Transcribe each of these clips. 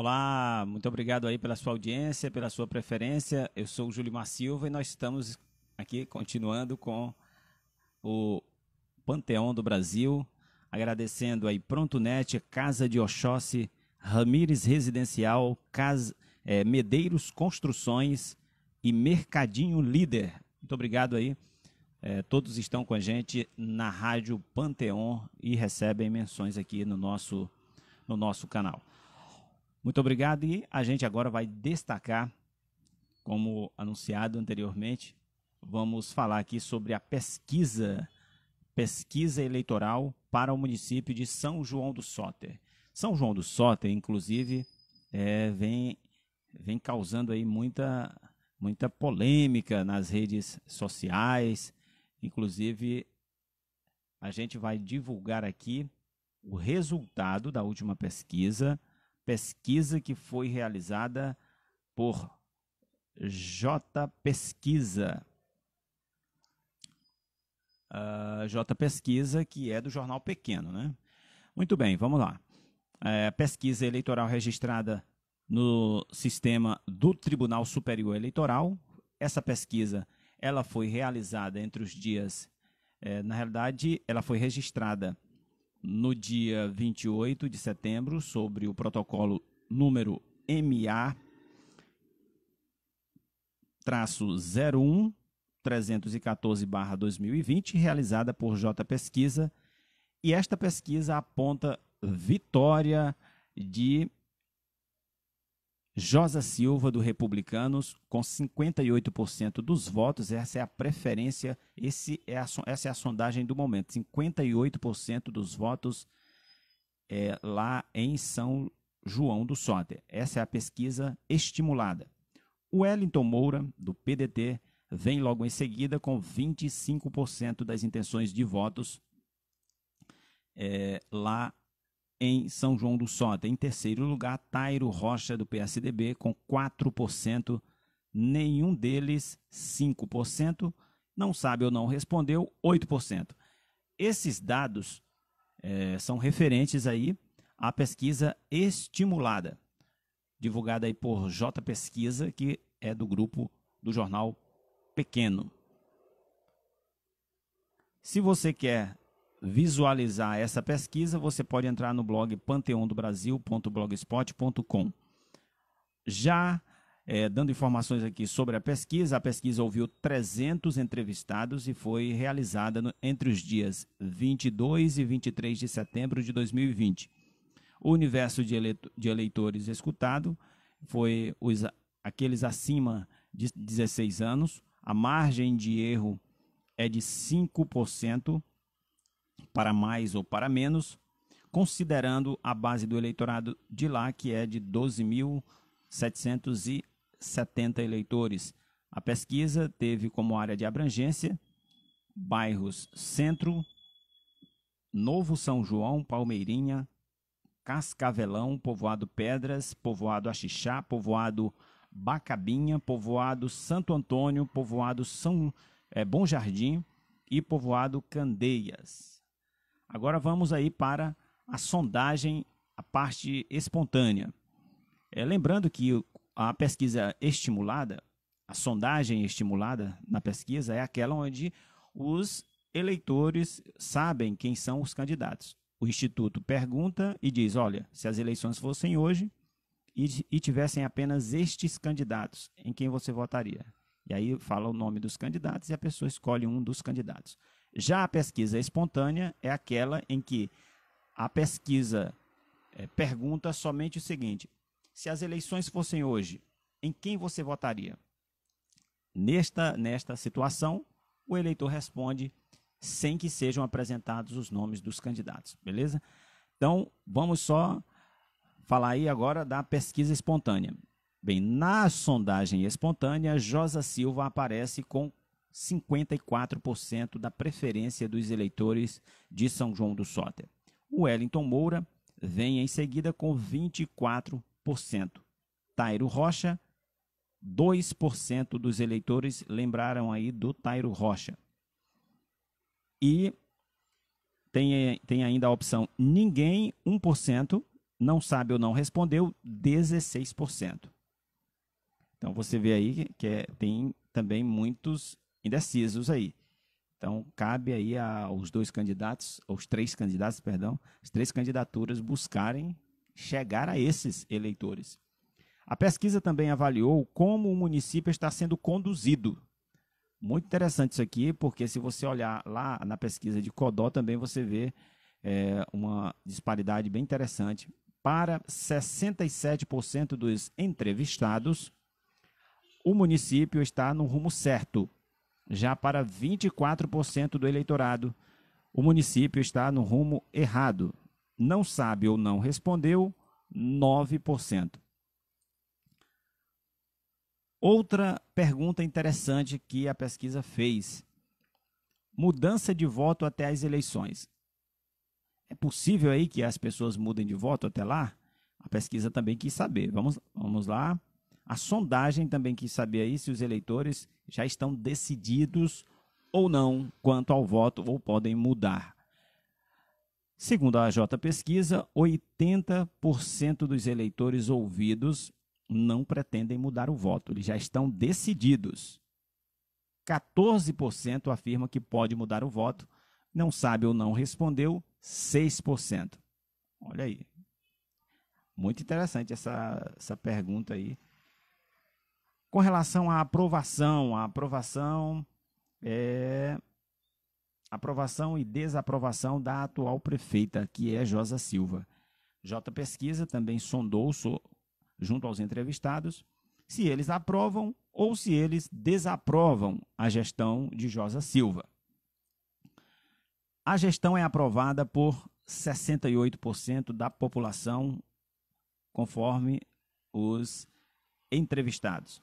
Olá, muito obrigado aí pela sua audiência, pela sua preferência. Eu sou o Julimar Silva e nós estamos aqui continuando com o Panteão do Brasil, agradecendo aí ProntoNet, Casa de Oxóssi, Ramires Residencial, Casa, é, Medeiros Construções e Mercadinho Líder. Muito obrigado aí. É, todos estão com a gente na Rádio Panteon e recebem menções aqui no nosso, no nosso canal. Muito obrigado e a gente agora vai destacar, como anunciado anteriormente, vamos falar aqui sobre a pesquisa, pesquisa eleitoral para o município de São João do Soter. São João do Soter, inclusive, é, vem, vem causando aí muita, muita polêmica nas redes sociais, inclusive a gente vai divulgar aqui o resultado da última pesquisa pesquisa que foi realizada por J Pesquisa. Uh, J Pesquisa, que é do jornal Pequeno, né? Muito bem, vamos lá. É, pesquisa eleitoral registrada no sistema do Tribunal Superior Eleitoral. Essa pesquisa ela foi realizada entre os dias, é, na realidade, ela foi registrada no dia 28 de setembro sobre o protocolo número MA traço 01 314/2020 realizada por J Pesquisa e esta pesquisa aponta vitória de Josa Silva, do Republicanos, com 58% dos votos. Essa é a preferência, esse é a, essa é a sondagem do momento. 58% dos votos é, lá em São João do Soter. Essa é a pesquisa estimulada. O Wellington Moura, do PDT, vem logo em seguida com 25% das intenções de votos é, lá em São João do Sota. Em terceiro lugar, Tairo Rocha, do PSDB, com 4%, nenhum deles 5%, não sabe ou não respondeu 8%. Esses dados é, são referentes aí à pesquisa estimulada, divulgada aí por J Pesquisa, que é do grupo do jornal Pequeno. Se você quer visualizar essa pesquisa, você pode entrar no blog panteondobrasil.blogspot.com. Já é, dando informações aqui sobre a pesquisa, a pesquisa ouviu 300 entrevistados e foi realizada no, entre os dias 22 e 23 de setembro de 2020. O universo de, eleito, de eleitores escutado foi os, aqueles acima de 16 anos, a margem de erro é de 5%, para mais ou para menos, considerando a base do eleitorado de lá, que é de 12.770 eleitores. A pesquisa teve como área de abrangência bairros Centro, Novo São João, Palmeirinha, Cascavelão, Povoado Pedras, Povoado Axixá, Povoado Bacabinha, Povoado Santo Antônio, Povoado São é, Bom Jardim e Povoado Candeias. Agora vamos aí para a sondagem, a parte espontânea. É, lembrando que a pesquisa estimulada, a sondagem estimulada na pesquisa é aquela onde os eleitores sabem quem são os candidatos. O instituto pergunta e diz: olha, se as eleições fossem hoje e, e tivessem apenas estes candidatos, em quem você votaria? E aí fala o nome dos candidatos e a pessoa escolhe um dos candidatos. Já a pesquisa espontânea é aquela em que a pesquisa é, pergunta somente o seguinte: se as eleições fossem hoje, em quem você votaria? Nesta, nesta situação, o eleitor responde sem que sejam apresentados os nomes dos candidatos, beleza? Então, vamos só falar aí agora da pesquisa espontânea. Bem, na sondagem espontânea, Josa Silva aparece com 54% da preferência dos eleitores de São João do Soter. O Wellington Moura vem em seguida com 24%. Tairo Rocha, 2% dos eleitores lembraram aí do Tairo Rocha. E tem, tem ainda a opção ninguém, 1%, não sabe ou não respondeu, 16%. Então você vê aí que é, tem também muitos indecisos é aí. Então, cabe aí aos dois candidatos, aos três candidatos, perdão, as três candidaturas buscarem chegar a esses eleitores. A pesquisa também avaliou como o município está sendo conduzido. Muito interessante isso aqui, porque se você olhar lá na pesquisa de Codó, também você vê é, uma disparidade bem interessante. Para 67% dos entrevistados, o município está no rumo certo já para 24% do eleitorado. O município está no rumo errado. Não sabe ou não respondeu, 9%. Outra pergunta interessante que a pesquisa fez: mudança de voto até as eleições. É possível aí que as pessoas mudem de voto até lá? A pesquisa também quis saber. Vamos, vamos lá. A sondagem também quis saber aí se os eleitores já estão decididos ou não quanto ao voto ou podem mudar. Segundo a AJ Pesquisa, 80% dos eleitores ouvidos não pretendem mudar o voto, eles já estão decididos. 14% afirma que pode mudar o voto, não sabe ou não respondeu, 6%. Olha aí. Muito interessante essa, essa pergunta aí com relação à aprovação, a aprovação é aprovação e desaprovação da atual prefeita, que é Josa Silva. J Pesquisa também sondou junto aos entrevistados se eles aprovam ou se eles desaprovam a gestão de Josa Silva. A gestão é aprovada por 68% da população, conforme os entrevistados.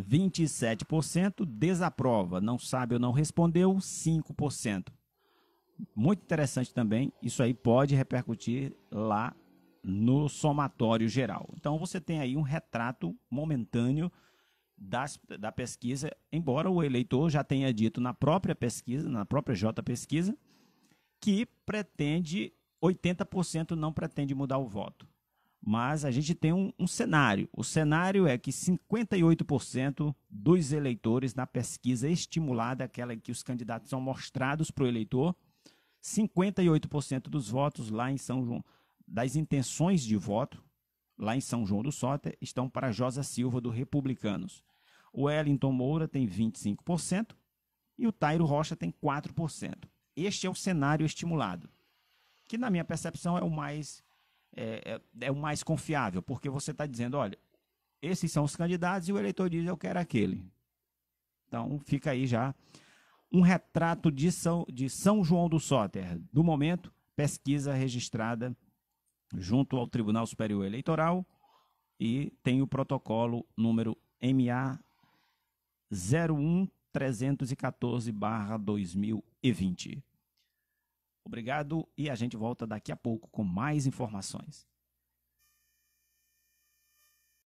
27% desaprova, não sabe ou não respondeu, 5%. Muito interessante também, isso aí pode repercutir lá no somatório geral. Então você tem aí um retrato momentâneo das, da pesquisa, embora o eleitor já tenha dito na própria pesquisa, na própria J pesquisa, que pretende 80% não pretende mudar o voto mas a gente tem um, um, cenário. O cenário é que 58% dos eleitores na pesquisa estimulada, aquela em que os candidatos são mostrados para o eleitor, 58% dos votos lá em São João, das intenções de voto, lá em São João do Sota, estão para Josa Silva, do Republicanos. O Wellington Moura tem 25% e o Tairo Rocha tem 4%. Este é o cenário estimulado, que na minha percepção é o mais é, é, é o mais confiável, porque você está dizendo, olha, esses são os candidatos e o eleitor diz, eu quero aquele. Então, fica aí já um retrato de São, de São João do Soter. Do momento, pesquisa registrada junto ao Tribunal Superior Eleitoral e tem o protocolo número MA 01314/2020. Obrigado e a gente volta daqui a pouco com mais informações.